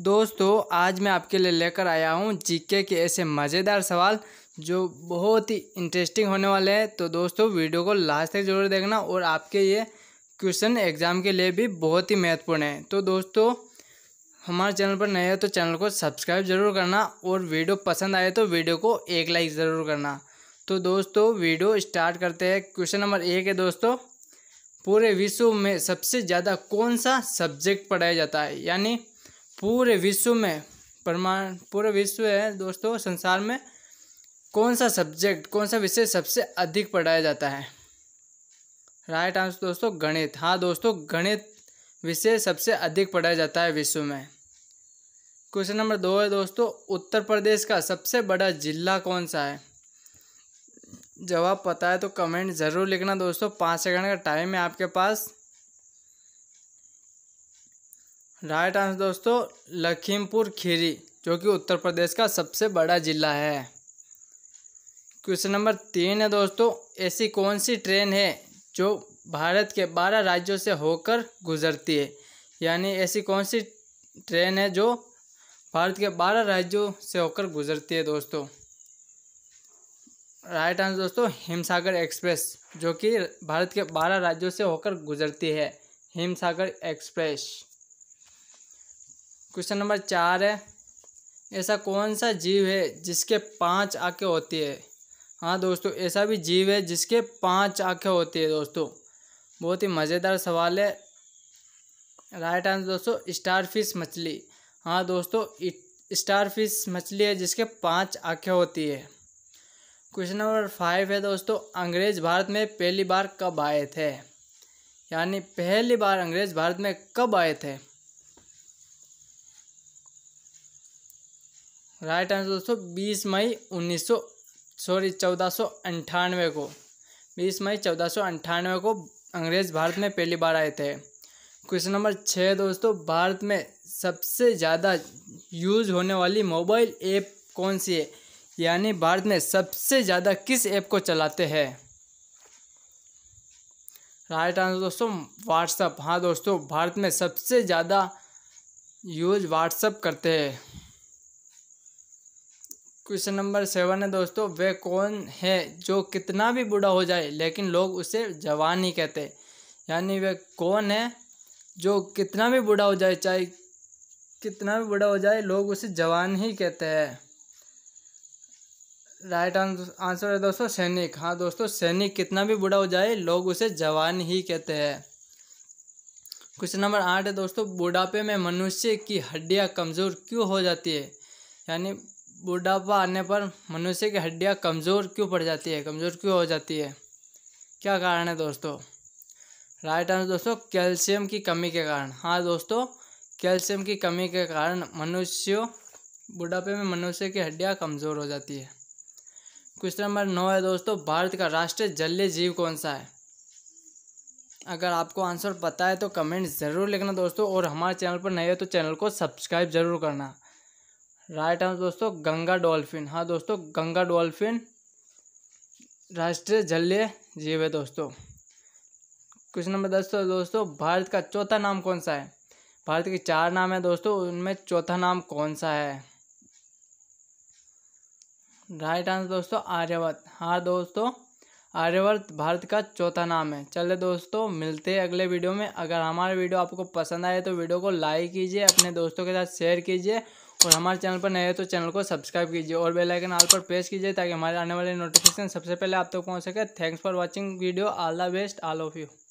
दोस्तों आज मैं आपके लिए लेकर आया हूँ जीके के ऐसे मज़ेदार सवाल जो बहुत ही इंटरेस्टिंग होने वाले हैं तो दोस्तों वीडियो को लास्ट तक ज़रूर देखना और आपके ये क्वेश्चन एग्ज़ाम के लिए भी बहुत ही महत्वपूर्ण है तो दोस्तों हमारे चैनल पर नए हो तो चैनल को सब्सक्राइब ज़रूर करना और वीडियो पसंद आए तो वीडियो को एक लाइक ज़रूर करना तो दोस्तों वीडियो स्टार्ट करते हैं क्वेश्चन नंबर एक है दोस्तों पूरे विश्व में सबसे ज़्यादा कौन सा सब्जेक्ट पढ़ाया जाता है यानी पूरे विश्व में प्रमाण पूरे विश्व है दोस्तों संसार में कौन सा सब्जेक्ट कौन सा विषय सबसे अधिक पढ़ाया जाता है राइट आंसर दोस्तों गणित हाँ दोस्तों गणित विषय सबसे अधिक पढ़ाया जाता है विश्व में क्वेश्चन नंबर दो है दोस्तों उत्तर प्रदेश का सबसे बड़ा जिला कौन सा है जवाब पता है तो कमेंट ज़रूर लिखना दोस्तों पाँच सेकंड का टाइम है आपके पास राइट आंसर दोस्तों लखीमपुर खीरी जो कि उत्तर प्रदेश का सबसे बड़ा जिला है क्वेश्चन नंबर तीन है दोस्तों ऐसी कौन सी ट्रेन है जो भारत के बारह राज्यों से होकर गुजरती है यानी ऐसी कौन सी ट्रेन है जो भारत के बारह राज्यों से होकर गुजरती है दोस्तों राइट आंसर दोस्तों हिमसागर एक्सप्रेस जो कि भारत के बारह राज्यों से होकर गुजरती है हिमसागर एक्सप्रेस क्वेश्चन नंबर चार है ऐसा कौन सा जीव है जिसके पांच आँखें होती है हाँ दोस्तों ऐसा भी जीव है जिसके पांच आँखें होती है दोस्तों बहुत ही मज़ेदार सवाल है राइट आंसर दोस्तों स्टार फिश मछली हाँ दोस्तों स्टार फिश मछली है जिसके पांच आँखें होती है क्वेश्चन नंबर फाइव है दोस्तों अंग्रेज भारत में पहली बार कब आए थे यानी पहली बार अंग्रेज भारत में कब आए थे राइट आंसर दोस्तों बीस मई उन्नीस सौ सॉरी चौदह सौ अंठानवे को बीस मई चौदह सौ अंठानवे को अंग्रेज़ भारत में पहली बार आए थे क्वेश्चन नंबर छः दोस्तों भारत में सबसे ज़्यादा यूज होने वाली मोबाइल ऐप कौन सी है यानी भारत में सबसे ज़्यादा किस ऐप को चलाते हैं राइट आंसर दोस्तों व्हाट्सअप हाँ दोस्तों भारत में सबसे ज़्यादा यूज व्हाट्सअप करते हैं क्वेश्चन नंबर सेवन है दोस्तों वे कौन है जो कितना भी बूढ़ा हो जाए लेकिन लोग उसे जवान ही कहते यानी वे कौन है जो कितना भी बूढ़ा हो जाए चाहे कितना भी बूढ़ा हो जाए लोग उसे जवान ही कहते हैं राइट आंसर है दोस्तों सैनिक हाँ दोस्तों सैनिक कितना भी बूढ़ा हो जाए लोग उसे जवान ही कहते हैं क्वेश्चन नंबर आठ है दोस्तों बुढ़ापे में मनुष्य की हड्डियाँ कमज़ोर क्यों हो जाती है यानी बुढ़ापा आने पर मनुष्य की हड्डियाँ कमज़ोर क्यों पड़ जाती है कमज़ोर क्यों हो जाती है क्या कारण है दोस्तों राइट आंसर दोस्तों कैल्शियम की कमी के कारण हाँ दोस्तों कैल्शियम की कमी के कारण मनुष्यों बुढ़ापे में मनुष्य की हड्डियाँ कमज़ोर हो जाती है क्वेश्चन नंबर नौ है दोस्तों भारत का राष्ट्रीय जलीय जीव कौन सा है अगर आपको आंसर पता है तो कमेंट ज़रूर लिखना दोस्तों और हमारे चैनल पर नए हो तो चैनल को सब्सक्राइब ज़रूर करना राइट आंसर दोस्तों गंगा डॉल्फिन हाँ दोस्तों गंगा डॉल्फिन राष्ट्रीय जलीय जीव है दोस्तों क्वेश्चन नंबर दस दोस्तों भारत का चौथा नाम कौन सा है भारत के चार नाम है दोस्तों उनमें चौथा नाम कौन सा है राइट आंसर दोस्तों आर्यवर्त हाँ दोस्तों आर्यवर्त भारत का चौथा नाम है चले दोस्तों मिलते हैं अगले वीडियो में अगर हमारा वीडियो आपको पसंद आए तो वीडियो को लाइक कीजिए अपने दोस्तों के साथ शेयर कीजिए और हमारे चैनल पर नए हो तो चैनल को सब्सक्राइब कीजिए और बेल आइकन आल पर प्रेस कीजिए ताकि हमारे आने वाले नोटिफिकेशन सबसे पहले आप तक तो पहुंच सके thanks for watching video all the best all of you